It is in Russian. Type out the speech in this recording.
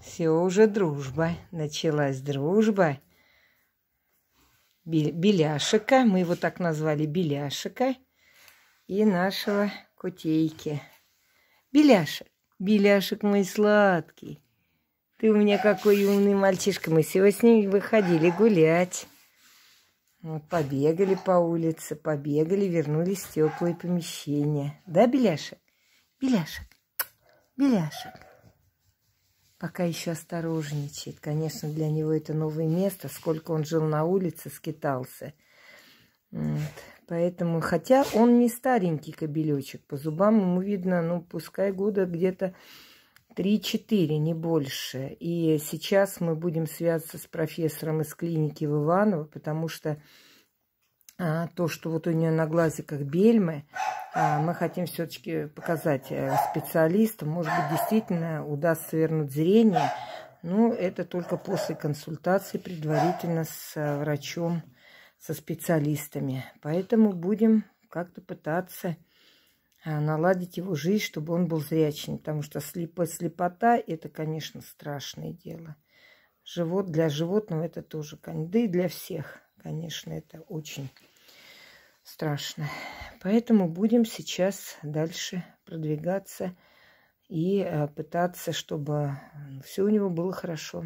Все уже дружба. Началась дружба. Беляшика. Мы его так назвали Беляшика. И нашего Кутейки. Беляшек. Беляшек мой сладкий. Ты у меня какой умный мальчишка. Мы сегодня с ним выходили гулять. Ну, вот побегали по улице, побегали, вернулись в теплое помещение Да, Беляшек? Беляшек. Беляшек пока еще осторожничает. Конечно, для него это новое место, сколько он жил на улице, скитался. Вот. Поэтому, хотя он не старенький кобелечек, по зубам ему видно, ну, пускай года где-то 3-4, не больше. И сейчас мы будем связаться с профессором из клиники в Иваново, потому что а, то, что вот у нее на глазиках как бельмы, а, мы хотим все-таки показать э, специалистам. Может быть, действительно удастся вернуть зрение. Но ну, это только после консультации предварительно с э, врачом, со специалистами. Поэтому будем как-то пытаться э, наладить его жизнь, чтобы он был зрячим. Потому что слепо слепота – это, конечно, страшное дело. Живот для животного это тоже, да и для всех, конечно, это очень страшно. Поэтому будем сейчас дальше продвигаться и э, пытаться, чтобы все у него было хорошо.